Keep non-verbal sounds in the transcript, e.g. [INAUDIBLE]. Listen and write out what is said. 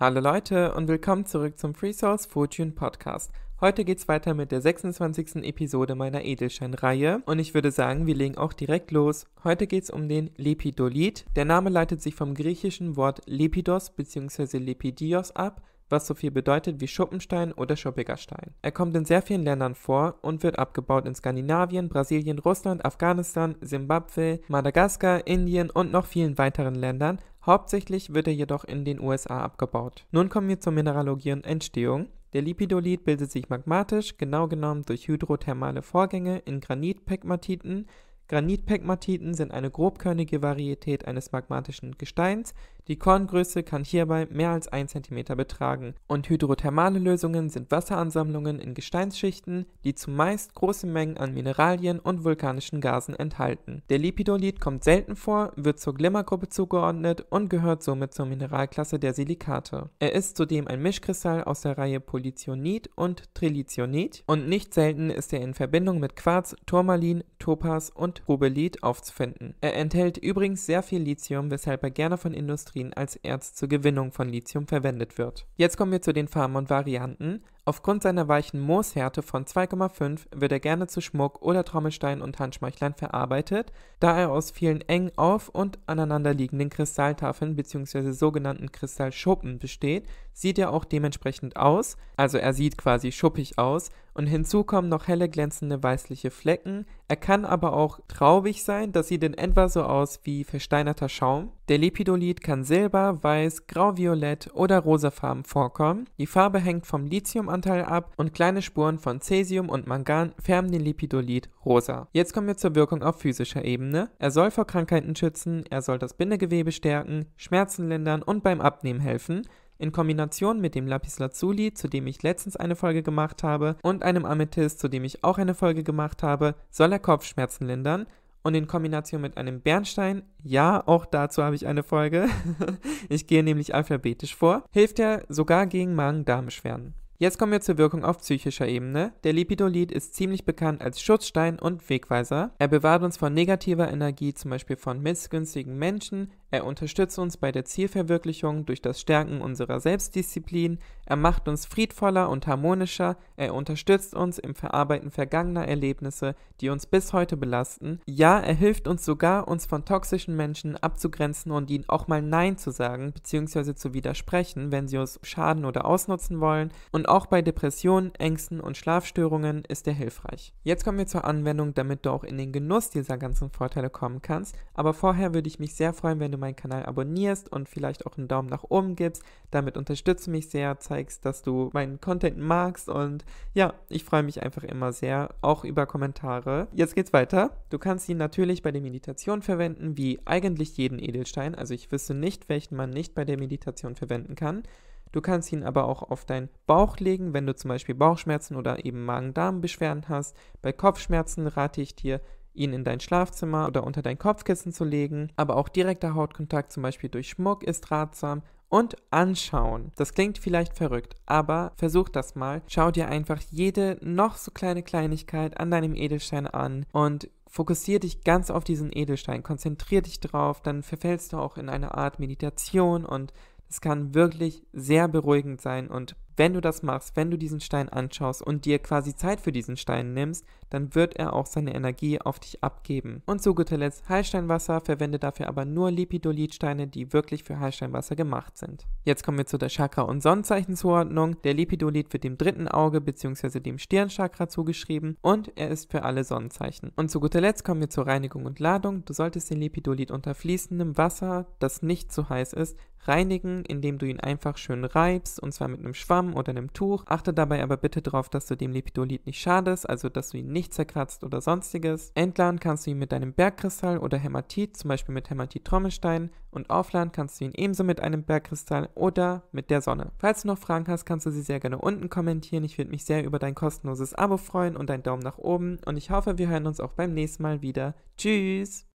Hallo Leute und willkommen zurück zum Free Souls Fortune Podcast. Heute geht's weiter mit der 26. Episode meiner Edelsteinreihe und ich würde sagen, wir legen auch direkt los. Heute geht's um den Lepidolit. Der Name leitet sich vom griechischen Wort Lepidos bzw. Lepidios ab, was so viel bedeutet wie Schuppenstein oder schuppiger Stein. Er kommt in sehr vielen Ländern vor und wird abgebaut in Skandinavien, Brasilien, Russland, Afghanistan, Simbabwe, Madagaskar, Indien und noch vielen weiteren Ländern. Hauptsächlich wird er jedoch in den USA abgebaut. Nun kommen wir zur Mineralogie und Entstehung. Der Lipidolit bildet sich magmatisch, genau genommen durch hydrothermale Vorgänge in Granitpegmatiten. Granitpegmatiten sind eine grobkörnige Varietät eines magmatischen Gesteins, die Korngröße kann hierbei mehr als 1 cm betragen und hydrothermale Lösungen sind Wasseransammlungen in Gesteinsschichten, die zumeist große Mengen an Mineralien und vulkanischen Gasen enthalten. Der Lipidolit kommt selten vor, wird zur Glimmergruppe zugeordnet und gehört somit zur Mineralklasse der Silikate. Er ist zudem ein Mischkristall aus der Reihe Polythionit und Trilitionit und nicht selten ist er in Verbindung mit Quarz, Turmalin, Topaz und Rubelit aufzufinden. Er enthält übrigens sehr viel Lithium, weshalb er gerne von Industrie Porphyrin als Erz zur Gewinnung von Lithium verwendet wird. Jetzt kommen wir zu den Farben und Varianten. Aufgrund seiner weichen Mooshärte von 2,5 wird er gerne zu Schmuck oder Trommelsteinen und Handschmeichlern verarbeitet, da er aus vielen eng auf- und aneinanderliegenden Kristalltafeln bzw. sogenannten Kristallschuppen besteht, sieht er auch dementsprechend aus, also er sieht quasi schuppig aus und hinzu kommen noch helle glänzende weißliche Flecken. Er kann aber auch traubig sein, das sieht in etwa so aus wie versteinerter Schaum. Der Lepidolit kann silber, weiß, grau-violett oder rosafarben vorkommen. Die Farbe hängt vom Lithium an Methananteil ab und kleine Spuren von Cäsium und Mangan färben den Lipidolid rosa. Jetzt kommen wir zur Wirkung auf physischer Ebene. Er soll vor Krankheiten schützen, er soll das Bindegewebe stärken, Schmerzen lindern und beim Abnehmen helfen in Kombination mit dem Lapis Lazuli, zu dem ich letztens eine Folge gemacht habe, und einem Amethyst, zu dem ich auch eine Folge gemacht habe, soll er Kopfschmerzen lindern. Und in Kombination mit einem Bernstein, ja, auch dazu habe ich eine Folge. [LAUGHS] ich gehe nämlich alphabetisch vor, hilft er sogar gegen magen darm schwerden Jetzt kommen wir zur Wirkung auf psychischer Ebene. Der Lipidolid ist ziemlich bekannt als Schutzstein und Wegweiser. Er bewahrt uns vor negativer Energie, zum Beispiel von missgünstigen Menschen, er unterstützt uns bei der Zielverwirklichung durch das Stärken unserer Selbstdisziplin, er macht uns friedvoller und harmonischer, er unterstützt uns im Verarbeiten vergangener Erlebnisse, die uns bis heute belasten. Ja, er hilft uns sogar, uns von toxischen Menschen abzugrenzen und ihnen auch mal Nein zu sagen bzw. zu widersprechen, wenn sie uns schaden oder ausnutzen wollen. Und auch bei Depressionen, Ängsten und Schlafstörungen ist er hilfreich. Jetzt kommen wir zur Anwendung, damit du auch in den Genuss dieser ganzen Vorteile kommen kannst. Aber vorher würde ich mich sehr freuen, wenn du meinen Kanal abonnierst und vielleicht auch einen Daumen nach oben gibst. Damit unterstützt du mich sehr, zeigst, dass du meinen Content magst und ja, ich freue mich einfach immer sehr, auch über Kommentare. Jetzt geht's weiter. Du kannst ihn natürlich bei der Meditation verwenden, wie eigentlich jeden Edelstein. Also ich wüsste nicht, welchen man nicht bei der Meditation verwenden kann. Du kannst ihn aber auch auf deinen Bauch legen, wenn du zum Beispiel Bauchschmerzen oder eben Magen-Darm-Beschwerden hast. Bei Kopfschmerzen rate ich dir, ihn in dein Schlafzimmer oder unter dein Kopfkissen zu legen. Aber auch direkter Hautkontakt, zum Beispiel durch Schmuck, ist ratsam. Und anschauen. Das klingt vielleicht verrückt, aber versuch das mal. Schau dir einfach jede noch so kleine Kleinigkeit an deinem Edelstein an und fokussiere dich ganz auf diesen Edelstein, konzentrier dich drauf, dann verfällst du auch in eine Art Meditation und es kann wirklich sehr beruhigend sein und wenn du das machst, wenn du diesen Stein anschaust und dir quasi Zeit für diesen Stein nimmst, dann wird er auch seine Energie auf dich abgeben. Und zu guter Letzt Heilsteinwasser, verwende dafür aber nur Lipidolitsteine, die wirklich für Heilsteinwasser gemacht sind. Jetzt kommen wir zu der Chakra- und Sonnenzeichenzuordnung. Der Lipidolit wird dem dritten Auge bzw. dem Stirnchakra zugeschrieben und er ist für alle Sonnenzeichen. Und zu guter Letzt kommen wir zur Reinigung und Ladung. Du solltest den Lipidolit unter fließendem Wasser, das nicht zu heiß ist, Reinigen, indem du ihn einfach schön reibst, und zwar mit einem Schwamm oder einem Tuch. Achte dabei aber bitte darauf, dass du dem Lipidolit nicht schadest, also dass du ihn nicht zerkratzt oder sonstiges. Entladen kannst du ihn mit deinem Bergkristall oder Hämatit, zum Beispiel mit Hämatit-Trommelstein. Und aufladen kannst du ihn ebenso mit einem Bergkristall oder mit der Sonne. Falls du noch Fragen hast, kannst du sie sehr gerne unten kommentieren. Ich würde mich sehr über dein kostenloses Abo freuen und einen Daumen nach oben. Und ich hoffe, wir hören uns auch beim nächsten Mal wieder. Tschüss!